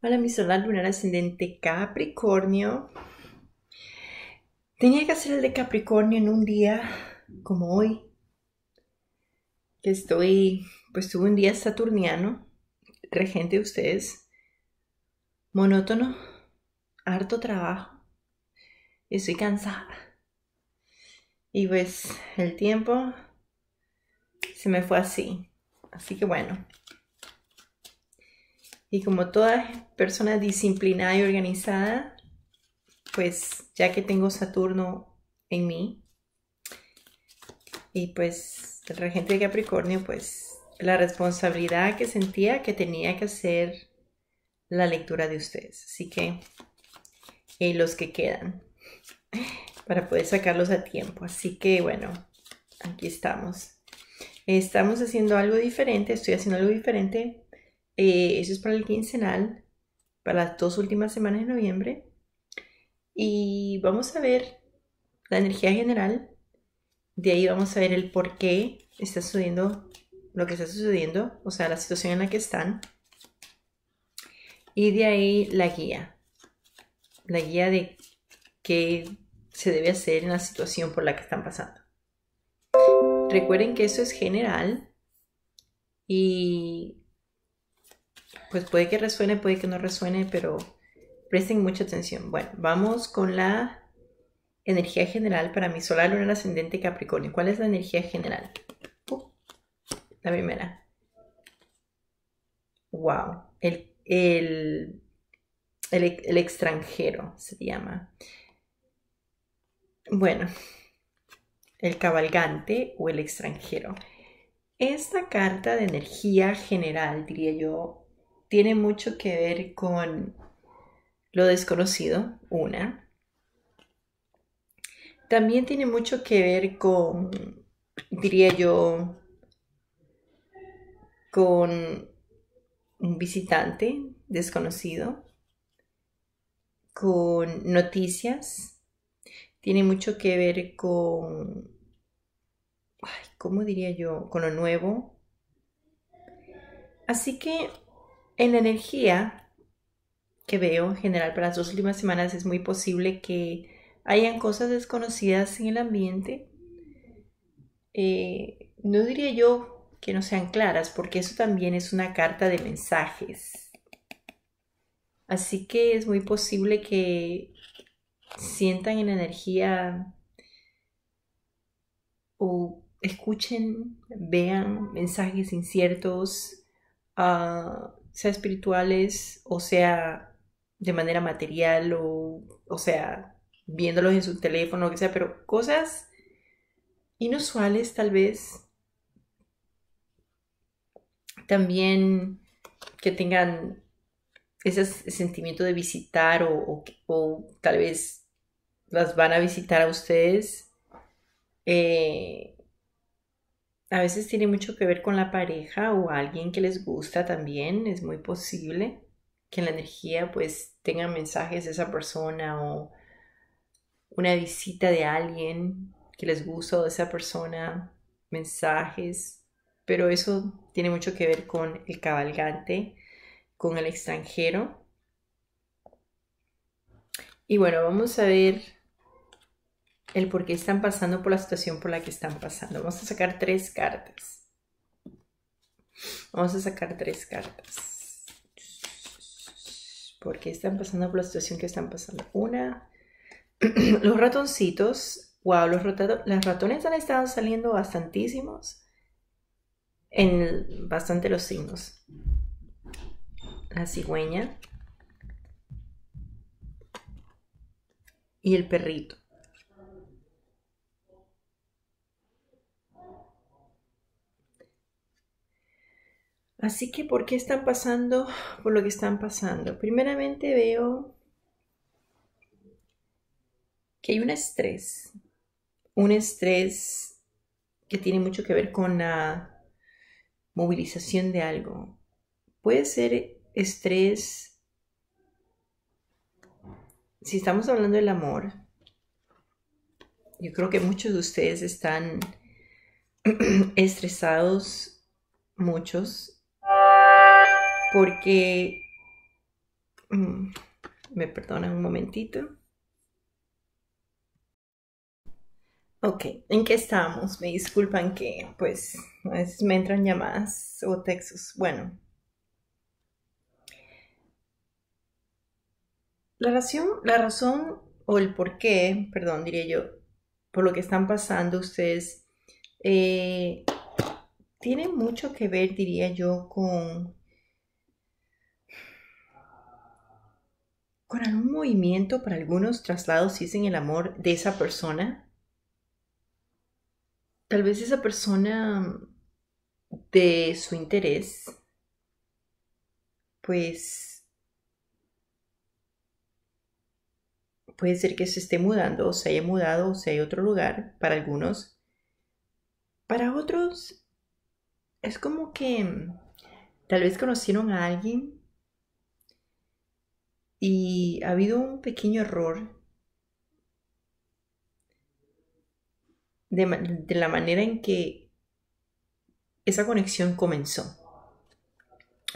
Hola mi solar lunar ascendente Capricornio. Tenía que hacer el de Capricornio en un día como hoy, que estoy, pues tuve un día saturniano, regente de ustedes, monótono, harto trabajo, y estoy cansada. Y pues el tiempo se me fue así. Así que bueno, y como toda persona disciplinada y organizada, pues ya que tengo Saturno en mí, y pues el regente de Capricornio, pues la responsabilidad que sentía que tenía que hacer la lectura de ustedes. Así que y los que quedan para poder sacarlos a tiempo. Así que bueno, aquí estamos. Estamos haciendo algo diferente, estoy haciendo algo diferente eh, eso es para el quincenal, para las dos últimas semanas de noviembre. Y vamos a ver la energía general. De ahí vamos a ver el por qué está sucediendo lo que está sucediendo, o sea, la situación en la que están. Y de ahí la guía. La guía de qué se debe hacer en la situación por la que están pasando. Recuerden que eso es general y pues puede que resuene, puede que no resuene, pero presten mucha atención. Bueno, vamos con la energía general para mi solar lunar ascendente Capricornio. ¿Cuál es la energía general? la primera. Wow. el extranjero se llama. Bueno, el cabalgante o el extranjero. Esta carta de energía general, diría yo, tiene mucho que ver con lo desconocido, una. También tiene mucho que ver con, diría yo, con un visitante desconocido, con noticias, tiene mucho que ver con, ay, ¿cómo diría yo? Con lo nuevo. Así que en la energía que veo en general para las dos últimas semanas es muy posible que hayan cosas desconocidas en el ambiente. Eh, no diría yo que no sean claras, porque eso también es una carta de mensajes. Así que es muy posible que sientan en energía o escuchen, vean mensajes inciertos, ah, sea espirituales o sea de manera material o, sea viéndolos en su teléfono, o que sea, pero cosas inusuales tal vez. También que tengan ese sentimiento de visitar o, tal vez las van a visitar a ustedes. Eh, a veces tiene mucho que ver con la pareja o alguien que les gusta también. Es muy posible que en la energía pues tengan mensajes de esa persona o una visita de alguien que les gusta o de esa persona, mensajes, pero eso tiene mucho que ver con el cabalgante, con el extranjero. Y bueno, vamos a ver el por qué están pasando por la situación por la que están pasando. Vamos a sacar tres cartas. Vamos a sacar tres cartas. ¿Por qué están pasando por la situación que están pasando? Una, los ratoncitos. Wow, los, ratones. Las ratones han estado saliendo bastantísimos en bastante los signos. La cigüeña. Y el perrito. Así que, ¿por qué están pasando por lo que están pasando? Primeramente veo que hay un estrés, un estrés que tiene mucho que ver con la movilización de algo. Puede ser estrés, si estamos hablando del amor, yo creo que muchos de ustedes están estresados, muchos, porque... Mm, me perdonan un momentito. Ok, ¿en qué estamos? Me disculpan que pues a veces me entran llamadas o textos. Bueno. La razón, la razón o el por qué, perdón, diría yo, por lo que están pasando ustedes, eh, tiene mucho que ver, diría yo, con con algún movimiento para algunos traslados en el amor de esa persona. Tal vez esa persona mm, de su interés, pues puede ser que se esté mudando o se haya mudado o sea hay otro lugar para algunos. Para otros es como que mm, tal vez conocieron a alguien y ha habido un pequeño error de, la manera en que esa conexión comenzó.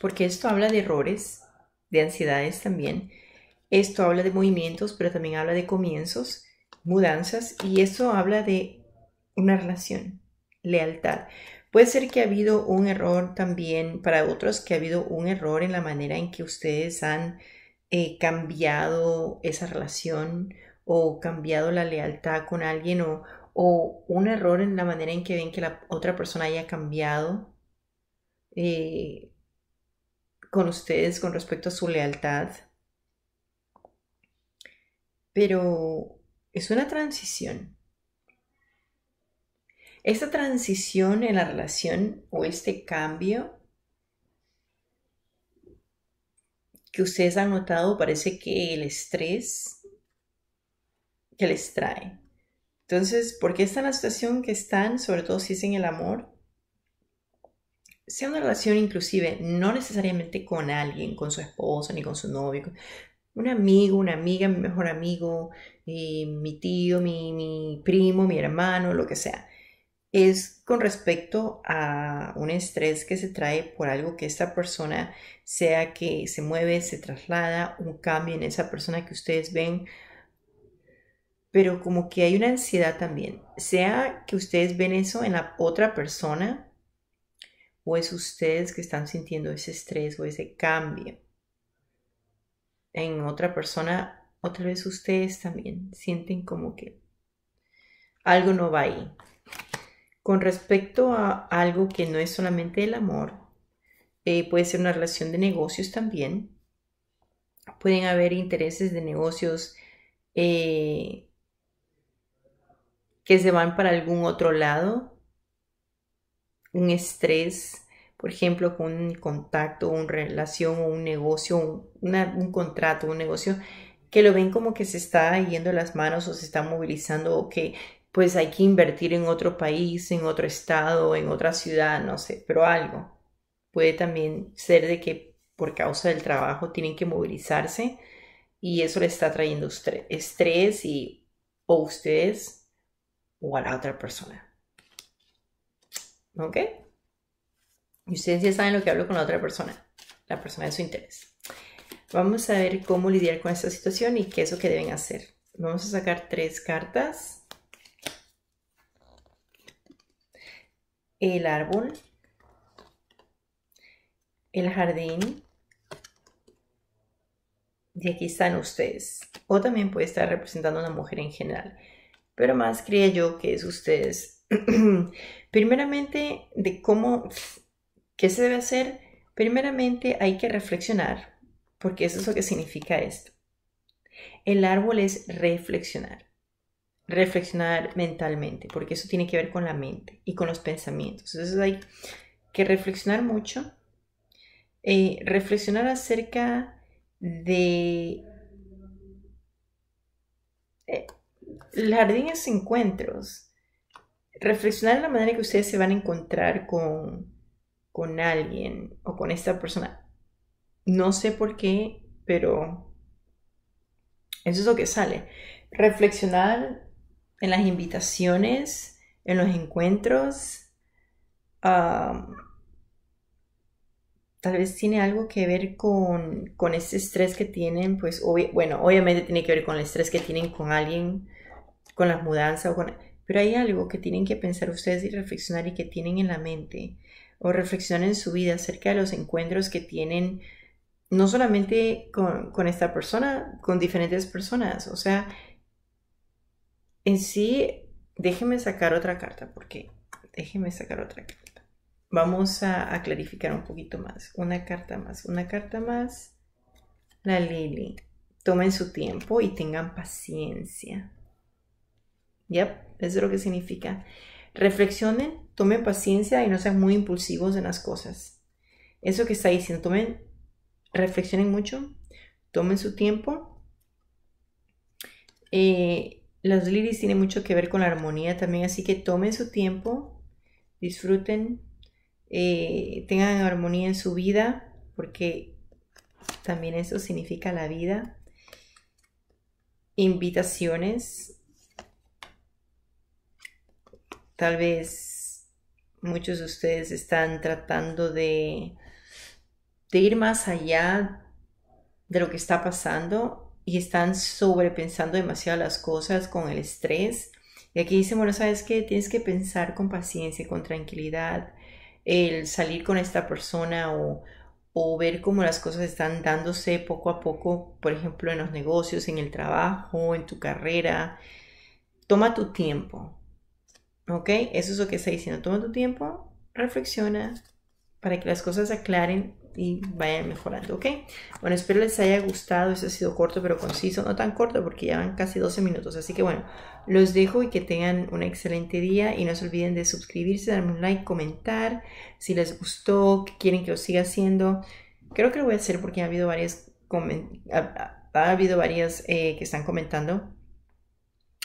Porque esto habla de errores, de ansiedades también. Esto habla de movimientos, pero también habla de comienzos, mudanzas, y esto habla de una relación, lealtad. Puede ser que ha habido un error también para otros, que ha habido un error en la manera en que ustedes han eh, cambiado esa relación o cambiado la lealtad con alguien o, un error en la manera en que ven que la otra persona haya cambiado eh, con ustedes con respecto a su lealtad. Pero es una transición. Esta transición en la relación o este cambio que ustedes han notado, parece que el estrés que les trae. Entonces, ¿por qué está en la situación que están, sobre todo si es en el amor? Sea una relación inclusive, no necesariamente con alguien, con su esposo ni con su novio, un amigo, una amiga, mi mejor amigo, eh, mi tío, mi primo, mi hermano, lo que sea es con respecto a un estrés que se trae por algo que esta persona sea que se mueve, se traslada, un cambio en esa persona que ustedes ven, pero como que hay una ansiedad también, sea que ustedes ven eso en la otra persona o es ustedes que están sintiendo ese estrés o ese cambio en otra persona otra vez ustedes también sienten como que algo no va ahí con respecto a algo que no es solamente el amor, eh, puede ser una relación de negocios también. Pueden haber intereses de negocios eh, que se van para algún otro lado. Un estrés, por ejemplo, con un contacto, una relación o un negocio, un contrato, un negocio que lo ven como que se está yendo las manos o se está movilizando o que pues hay que invertir en otro país, en otro estado, en otra ciudad, no sé, pero algo. Puede también ser de que por causa del trabajo tienen que movilizarse y eso le está trayendo estrés y o ustedes o a la otra persona. ¿Ok? Y ustedes ya saben lo que hablo con la otra persona, la persona de su interés. Vamos a ver cómo lidiar con esta situación y qué es lo que deben hacer. Vamos a sacar tres cartas el árbol, el jardín. Y aquí están ustedes. O también puede estar representando a una mujer en general. Pero más creía yo que es ustedes. Primeramente, de cómo, qué se debe hacer. Primeramente hay que reflexionar, porque eso es lo que significa esto. El árbol es reflexionar reflexionar mentalmente, porque eso tiene que ver con la mente y con los pensamientos. Entonces hay que reflexionar mucho, eh, reflexionar acerca de eh, Jardines encuentros, reflexionar en la manera que ustedes se van a encontrar con, con alguien o con esta persona. No sé por qué, pero eso es lo que sale. Reflexionar en las invitaciones, en los encuentros. tal vez tiene algo que ver con, con ese estrés que tienen, pues bueno, obviamente tiene que ver con el estrés que tienen con alguien, con la mudanza, con, pero hay algo que tienen que pensar ustedes y reflexionar y que tienen en la mente, o reflexionen en su vida acerca de los encuentros que tienen, no solamente con, con esta persona, con diferentes personas, o sea, en sí, déjeme sacar otra carta, porque déjeme sacar otra carta. Vamos a, clarificar un poquito más. Una carta más, una carta más. La Lily. Tomen su tiempo y tengan paciencia. Yep, eso es lo que significa. Reflexionen, tomen paciencia y no sean muy impulsivos en las cosas. Eso que está diciendo, tomen, reflexionen mucho, tomen su tiempo. Eh, las liris tienen mucho que ver con la armonía también, así que tomen su tiempo, disfruten, eh, tengan armonía en su vida, porque también eso significa la vida. Invitaciones. Tal vez muchos de ustedes están tratando de ir más allá de lo que está pasando y están sobrepensando demasiado las cosas con el estrés. Y aquí dice, bueno, sabes que tienes que pensar con paciencia, con tranquilidad, el salir con esta persona o, o ver cómo las cosas están dándose poco a poco, por ejemplo, en los negocios, en el trabajo, en tu carrera. Toma tu tiempo, ¿ok? Eso es lo que está diciendo. Toma tu tiempo, reflexiona para que las cosas se aclaren y vayan mejorando, ¿ok? Bueno, espero les haya gustado, eso este ha sido corto pero conciso, no tan corto porque ya van casi 12 minutos, así que bueno, los dejo y que tengan un excelente día y no se olviden de suscribirse, darme un like, comentar si les gustó, que quieren que os siga haciendo, creo que lo voy a hacer porque ha habido varias, ha, habido varias eh, que están comentando,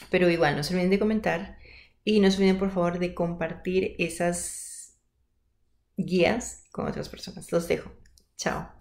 pero igual no se olviden de comentar y no se olviden por favor de compartir esas guías con otras personas. Los dejo. Tchau.